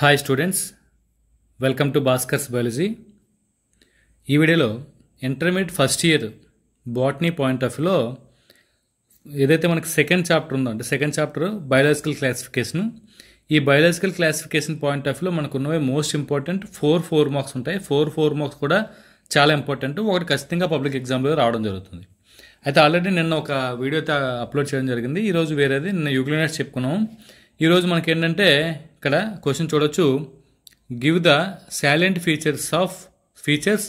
hi students welcome to Bhaskar's biology ఈ వీడియోలో intermediate first year botany point of వ్యూలో ఏదైతే మనకి సెకండ్ చాప్టర్ ఉందో అంటే సెకండ్ చాప్టర్ బయాలజికల్ క్లాసిఫికేషన్ ఈ బయాలజికల్ క్లాసిఫికేషన్ పాయింట్ ఆఫ్ వ్యూలో మనకు ఉన్నవి most important four four marks ఉంటాయి ఫోర్ ఫోర్ మార్క్స్ కూడా చాలా ఇంపార్టెంట్ ఒకటి ఖచ్చితంగా పబ్లిక్ ఎగ్జామ్లో రావడం జరుగుతుంది అయితే ఆల్రెడీ నిన్న ఒక వీడియో అయితే అప్లోడ్ చేయడం జరిగింది ఈరోజు వేరేది నిన్న యూక్లినర్స్ చెప్పుకున్నాం ఈరోజు మనకేంటంటే ఇక్కడ క్వశ్చన్ చూడొచ్చు give the salient features of features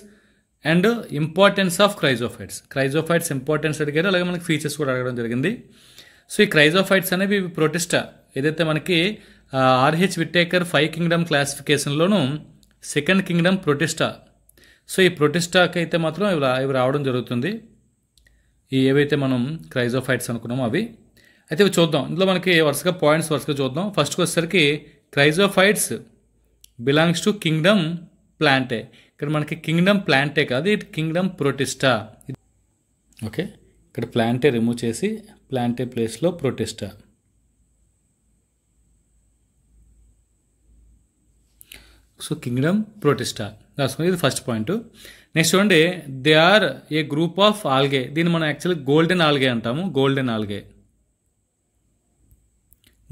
and importance of chrysophytes chrysophytes importance అడిగారు అలాగే మనకి ఫీచర్స్ కూడా అడగడం జరిగింది సో ఈ క్రైజోఫైట్స్ అనేవి ప్రొటెస్టా ఏదైతే మనకి ఆర్హెచ్ విట్టేకర్ ఫైవ్ కింగ్డమ్ క్లాసిఫికేషన్లోనూ సెకండ్ కింగ్డమ్ ప్రొటెస్టా సో ఈ ప్రొటిస్టాకి అయితే మాత్రం ఇవి ఇవి రావడం జరుగుతుంది ఈ ఏవైతే మనం క్రైజోఫైట్స్ అనుకున్నామో అవి అయితే ఇవి చూద్దాం ఇందులో మనకి వరుసగా పాయింట్స్ వరుసగా చూద్దాం ఫస్ట్కి వచ్చేసరికి chrysophytes belongs to kingdom plantae ఇక్కడ మనకి కింగ్డమ్ ప్లాంటే కాదు ఇట్ కింగ్డమ్ ప్రోటిస్టా ఓకే ఇక్కడ ప్లాంటే రిమూవ్ చేసి ప్లాంటే ప్లేస్లో ప్రోటిస్టా సో కింగ్డమ్ ప్రోటిస్టా రాసుకోండి ఇది ఫస్ట్ పాయింట్ నెక్స్ట్ చూడండి they are a group of algae దీన్ని మనం యాక్చువల్లీ గోల్డెన్ ఆల్గే అంటాము గోల్డెన్ ఆల్గే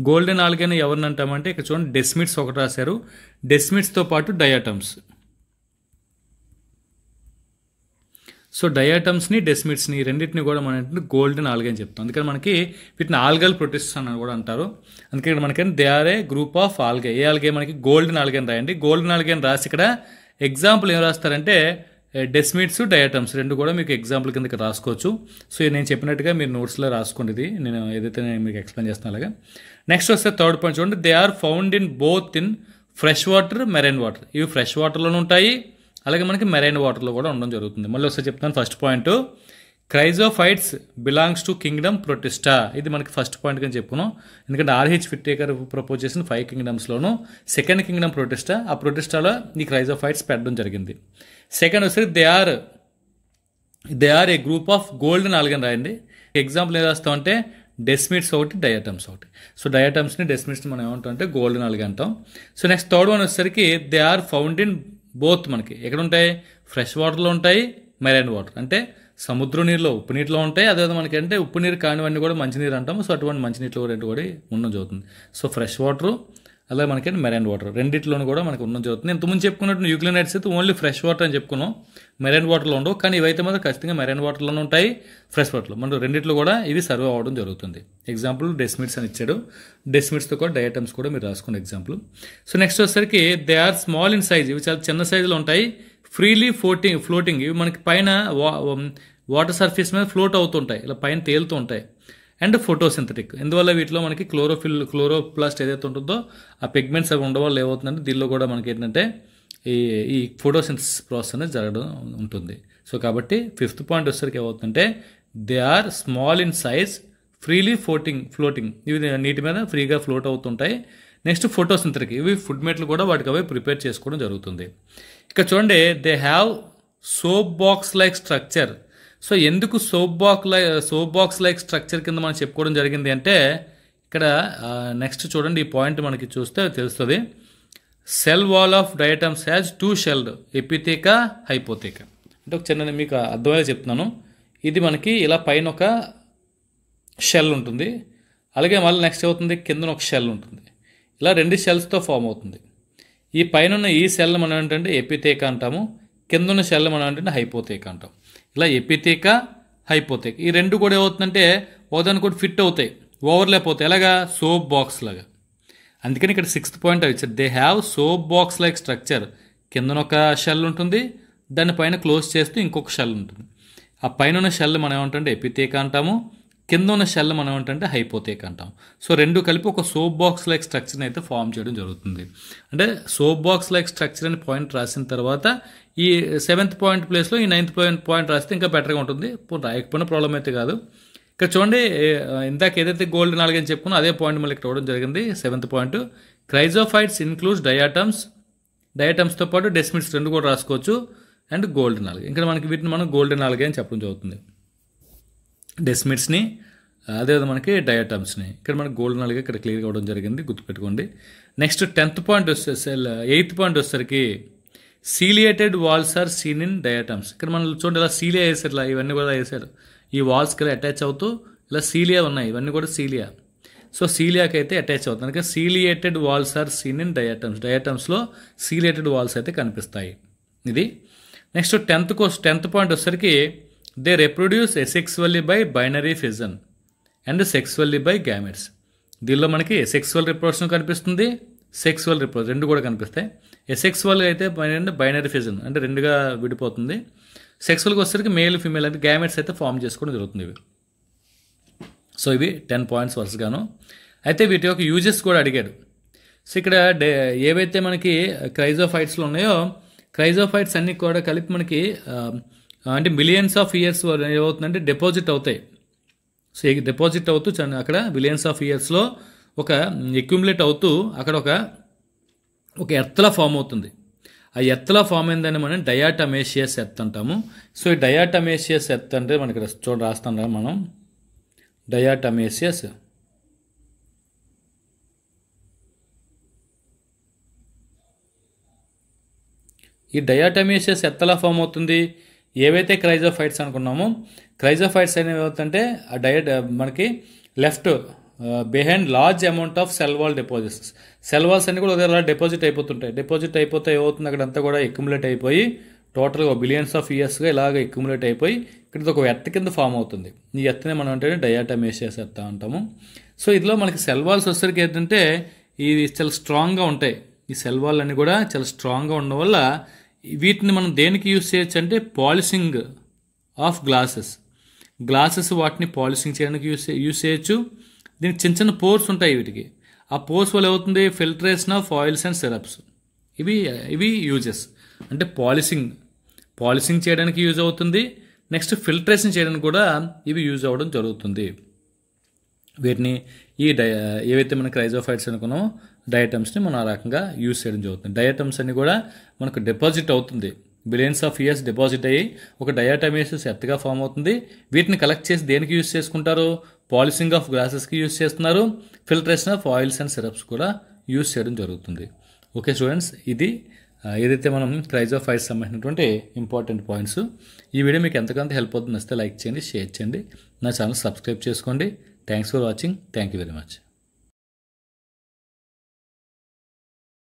గోల్డెన్ ఆల్గేని ఎవరిని అంటామంటే ఇక్కడ చూడండి డెస్మిట్స్ ఒకటి రాశారు డెస్మిట్స్తో పాటు డయాటమ్స్ సో డయాటమ్స్ని డెస్మిట్స్ని రెండింటిని కూడా మనం గోల్డెన్ ఆల్గే అని చెప్తాం అందుకని మనకి వీటిని ఆల్గల్ ప్రొటిస్ట్ అని కూడా అంటారు అందుకే ఇక్కడ మనకి they are a group of algae ఏ ఆల్గే మనకి గోల్డెన్ ఆల్గే అని రాయండి గోల్డెన్ ఆల్గే అని రాసి ఇక్కడ ఎగ్జాంపుల్ ఏం రాస్తారంటే డెస్మిట్స్ డయాటమ్స్ రెండు కూడా మీకు ఎగ్జాంపుల్ కిందకి రాసుకోవచ్చు సో నేను చెప్పినట్టుగా మీరు నోట్స్లో రాసుకోండి ఇది నేను ఏదైతే నేను మీకు ఎక్స్ప్లెయిన్ చేస్తాను అలాగా నెక్స్ట్ వస్తే థర్డ్ పాయింట్ చూడండి they are found in both in fresh water marine water ఇవి ఫ్రెష్ వాటర్లోనే ఉంటాయి అలాగే మనకి మెరైన్ వాటర్లో కూడా ఉండడం జరుగుతుంది మళ్ళీ ఒకసారి చెప్తాను first point chrysophytes belongs to kingdom protista ఇది మనకి ఫస్ట్ పాయింట్ గా చెప్పును ఎందుకంటే ఆర్హెచ్ ఫిట్టేకర్ ప్రపోజ్ చేసిన ఫైవ్ లోను సెకండ్ కింగ్డమ్ ప్రొటిస్టా ఆ ప్రొటిస్టాలో ఈ క్రైజోఫైట్స్ పెట్టడం జరిగింది సెకండ్ వచ్చేసి they are they are a group of gold నాలుగని రాయండి ఎగ్జాంపుల్ ఏం అంటే డెస్మిట్స్ ఒకటి డయాటమ్స్ ఒకటి సో డయాటమ్స్ని డెస్మిట్స్ని మనం ఏమంటాం అంటే గోల్డ్ నాలుగు అంటాం సో నెక్స్ట్ థర్డ్ వన్ వచ్చేసరికి they are found in both మనకి ఎక్కడ ఉంటాయి ఫ్రెష్ వాటర్లో ఉంటాయి మెరైన్ వాటర్ అంటే సముద్ర నీరులో ఉప్పు నీటిలో ఉంటాయి అదే మనకంటే ఉప్పు నీరు కానివన్నీ కూడా మంచినీరు అంటాము సో అటువంటి మంచినీటిలో రెండు కూడా ఉండడం జరుగుతుంది సో ఫ్రెష్ వాటరు అలాగే మనకంటే మెరైన్ వాటర్ రెండిట్లో కూడా మనకు ఉండడం జరుగుతుంది ఇంతకుముందు చెప్పుకున్నట్టు న్యూక్లినైట్స్ అయితే ఓన్లీ ఫ్రెష్ వాటర్ అని చెప్పుకున్నాం మెరైన్ వాటర్లో ఉండవు కానీ ఇవైతే మాత్రం ఖచ్చితంగా మెరైన్ వాటర్లోనే ఉంటాయి ఫ్రెష్ వాటర్లో మనం రెండిట్లో కూడా ఇవి సర్వ్ అవ్వడం జరుగుతుంది ఎగ్జాంపుల్ డెస్మిట్స్ అని ఇచ్చాడు డెస్మిట్స్తో కూడా డైటమ్స్ కూడా మీరు రాసుకున్న ఎగ్జాంపుల్ సో నెక్స్ట్ వచ్చేసరికి they are small in size ఇవి చాలా చిన్న సైజులో ఉంటాయి ఫ్రీలీ ఫ్లోటింగ్ ఫ్లోటింగ్ ఇవి మనకి పైన వాటర్ సర్ఫేస్ మీద ఫ్లోట్ అవుతుంటాయి ఇలా పైన తేలుతూ ఉంటాయి అండ్ సింథటిక్ ఎందువల్ల వీటిలో మనకి క్లోరోఫిల్ క్లోరోప్లాస్ట్ ఏదైతే ఉంటుందో ఆ పిగ్మెంట్స్ అవి ఉండవాళ్ళు ఏమవుతుందంటే దీనిలో కూడా మనకి ఏంటంటే ఈ ఈ సింథసిస్ ప్రాసెస్ అనేది జరగడం ఉంటుంది సో కాబట్టి ఫిఫ్త్ పాయింట్ వచ్చేసరికి ఏమవుతుందంటే they are small in size freely floating floating ఇవి నీటి మీద ఫ్రీగా ఫ్లోట్ అవుతుంటాయి నెక్స్ట్ ఇంతకి ఇవి ఫుడ్ మేట్లు కూడా వాటికి అవి ప్రిపేర్ చేసుకోవడం జరుగుతుంది ఇక చూడండి they have soap box like structure so ఎందుకు soap box like soap box like structure కింద మనం చెప్పుకోవడం జరిగింది అంటే ఇక్కడ నెక్స్ట్ చూడండి ఈ పాయింట్ మనకి చూస్తే తెలుస్తుంది cell wall of diatoms has two shelled epitheca hypotheca అంటే ఒక చిన్న మీకు అర్థమయ్యే చెప్తున్నాను ఇది మనకి ఇలా పైన ఒక షెల్ ఉంటుంది అలాగే మళ్ళీ నెక్స్ట్ అవుతుంది కిందన ఒక షెల్ ఉంటుంది ఇలా రెండు సెల్స్తో ఫామ్ అవుతుంది ఈ పైన ఈ సెల్ మనం ఏంటంటే ఎపితేక అంటాము ఉన్న సెల్ మనం ఏంటంటే హైపోతేక అంటాం ఇలా ఎపితేక హైపోతేక ఈ రెండు కూడా ఏమవుతుందంటే కూడా ఫిట్ అవుతాయి ఓవర్లాప్ అవుతాయి ఎలాగా సోప్ బాక్స్ లాగా అందుకని ఇక్కడ సిక్స్త్ పాయింట్ ఇచ్చారు they have soap box like structure కిందన ఒక షెల్ ఉంటుంది దానిపైన క్లోజ్ చేస్తూ ఇంకొక షెల్ ఉంటుంది ఆ పైన ఉన్న షెల్ మనం ఏమంటే ఎపితేక అంటాము కింద ఉన్న షెల్ మనం ఏంటంటే హైపోతేక్ అంటాం సో రెండు కలిపి ఒక సోప్ బాక్స్ లైక్ స్ట్రక్చర్ని అయితే ఫామ్ చేయడం జరుగుతుంది అంటే సోప్ బాక్స్ లైక్ స్ట్రక్చర్ అని పాయింట్ రాసిన తర్వాత ఈ సెవెంత్ పాయింట్ ప్లేస్లో ఈ నైన్త్ పాయింట్ పాయింట్ రాస్తే ఇంకా బెటర్గా ఉంటుంది రాయకపోయినా ప్రాబ్లం అయితే కాదు ఇక్కడ చూడండి ఇందాక ఏదైతే గోల్డ్ నాలుగు అని చెప్పుకున్నా అదే పాయింట్ మళ్ళీ ఇక్కడ ఇవ్వడం జరిగింది seventh point chrysophytes includes diatoms డయాటమ్స్తో పాటు డెస్మిట్స్ రెండు కూడా రాసుకోవచ్చు అండ్ గోల్డ్ నాలుగు ఇంకా మనకి వీటిని మనం గోల్డ్ నాలుగే అని చెప్పడం జరుగుతుంది డెస్మిట్స్ని అదేవిధంగా మనకి డయాటమ్స్ని ఇక్కడ మనకి గోల్డ్ నాలుగు ఇక్కడ క్లియర్ కావడం జరిగింది గుర్తుపెట్టుకోండి నెక్స్ట్ టెన్త్ పాయింట్ వస్తే ఎయిత్ పాయింట్ వచ్చేసరికి siliceated walls are seen in diatoms ఇక్కడ మనం చూడండి ఇలా సీలియా వేసారు ఇలా ఇవన్నీ కూడా వేసారు ఈ వాల్స్కి ఇలా అటాచ్ అవుతూ ఇలా సీలియా ఉన్నాయి ఇవన్నీ కూడా సీలియా సో సీలియాకి అయితే అటాచ్ అవుతుంది కనుక siliceated walls are seen in diatoms డయాటమ్స్లో సీలియేటెడ్ వాల్స్ అయితే కనిపిస్తాయి ఇది next tenth course tenth point వచ్చేసరికి They reproduce asexually by binary fission and sexually by gametes దీనిలో మనకి సెక్సువల్ రిప్రొడక్షన్ కనిపిస్తుంది సెక్సువల్ రిప్రొడక్షన్ రెండు కూడా కనిపిస్తాయి ఎసెక్సువల్ అయితే బైనరీ ఫిజన్ అంటే రెండుగా విడిపోతుంది సెక్సువల్కి వచ్చేసరికి మేల్ ఫిమేల్ అంటే గ్యామెట్స్ అయితే ఫామ్ చేసుకోవడం జరుగుతుంది ఇవి సో ఇవి టెన్ పాయింట్స్ వరుసగాను అయితే వీటి యొక్క యూజెస్ కూడా అడిగాడు సో ఇక్కడ డే ఏవైతే మనకి క్రైజోఫైట్స్లో ఉన్నాయో క్రైజోఫైట్స్ అన్నీ కూడా కలిపి మనకి అంటే మిలియన్స్ ఆఫ్ ఇయర్స్ ఏమవుతుందంటే డిపాజిట్ అవుతాయి సో డిపాజిట్ అవుతూ అక్కడ మిలియన్స్ ఆఫ్ ఇయర్స్లో ఒక ఎక్యుములేట్ అవుతూ అక్కడ ఒక ఒక ఎత్తలా ఫామ్ అవుతుంది ఆ ఎత్తలా ఫామ్ అయిందని మనం డయాటమేషియస్ ఎత్ అంటాము సో ఈ డయాటమేషియస్ ఎత్ అంటే మనకి చూడ రాస్తాం కదా మనం డయాటమేషియస్ ఈ డయాటమేషియస్ ఎత్తలా ఫామ్ అవుతుంది ఏవైతే క్రైజోఫైట్స్ అనుకున్నామో క్రైజోఫైట్స్ అనేవి ఏమవుతుంటే డయట్ మనకి left behind large amount of wall deposits walls అన్ని కూడా అలా డిపాజిట్ అయిపోతుంటాయి డిపాజిట్ అయిపోతే ఏమవుతుంది అక్కడ అంతా కూడా ఎక్యుములేట్ అయిపోయి టోటల్గా బిలియన్స్ ఆఫ్ ఇయర్స్గా ఇలాగ ఎక్యుములేట్ అయిపోయి ఇక్కడ ఒక ఎత్త కింద ఫామ్ అవుతుంది ఈ ఎత్తనే మనం అంటే డయాటమేషియస్ ఎత్త అంటాము సో ఇందులో మనకి వాల్స్ వచ్చేసరికి ఏంటంటే ఇవి చాలా స్ట్రాంగ్గా ఉంటాయి ఈ వాల్ అన్ని కూడా చాలా స్ట్రాంగ్గా ఉండడం వల్ల వీటిని మనం దేనికి యూస్ చేయొచ్చు అంటే పాలిషింగ్ ఆఫ్ గ్లాసెస్ గ్లాసెస్ వాటిని పాలిషింగ్ చేయడానికి యూస్ యూస్ చేయొచ్చు దీనికి చిన్న చిన్న పోర్స్ ఉంటాయి వీటికి ఆ పోర్స్ వల్ల అవుతుంది filtration of oils and syrups ఇవి ఇవి యూజెస్ అంటే పాలిషింగ్ పాలిషింగ్ చేయడానికి యూజ్ అవుతుంది నెక్స్ట్ ఫిల్టరేషన్ చేయడానికి కూడా ఇవి యూజ్ అవ్వడం జరుగుతుంది వీటిని ఈ డై ఏవైతే మన క్రైజోఫైట్స్ అనుకున్నామో డయాటమ్స్ని మనం ఆ రకంగా యూజ్ చేయడం జరుగుతుంది డయాటమ్స్ అన్ని కూడా మనకు డిపాజిట్ అవుతుంది బిలియన్స్ ఆఫ్ ఇయర్స్ డిపాజిట్ అయ్యి ఒక డయాటమేసిస్ ఎత్తగా ఫామ్ అవుతుంది వీటిని కలెక్ట్ చేసి దేనికి యూజ్ చేసుకుంటారు పాలిసింగ్ ఆఫ్ గ్లాసెస్కి యూజ్ చేస్తున్నారు filtration of oils and syrups కూడా యూజ్ చేయడం జరుగుతుంది ఓకే స్టూడెంట్స్ ఇది ఏదైతే మనం ప్రైజ్ ఆఫ్ ఫైర్ సంబంధించినటువంటి ఇంపార్టెంట్ పాయింట్స్ ఈ వీడియో మీకు ఎంతకంత హెల్ప్ అవుతుంది నచ్చితే లైక్ చేయండి షేర్ చేయండి నా ఛానల్ సబ్స్క్రైబ్ చేసుకోండి thanks for watching thank you very much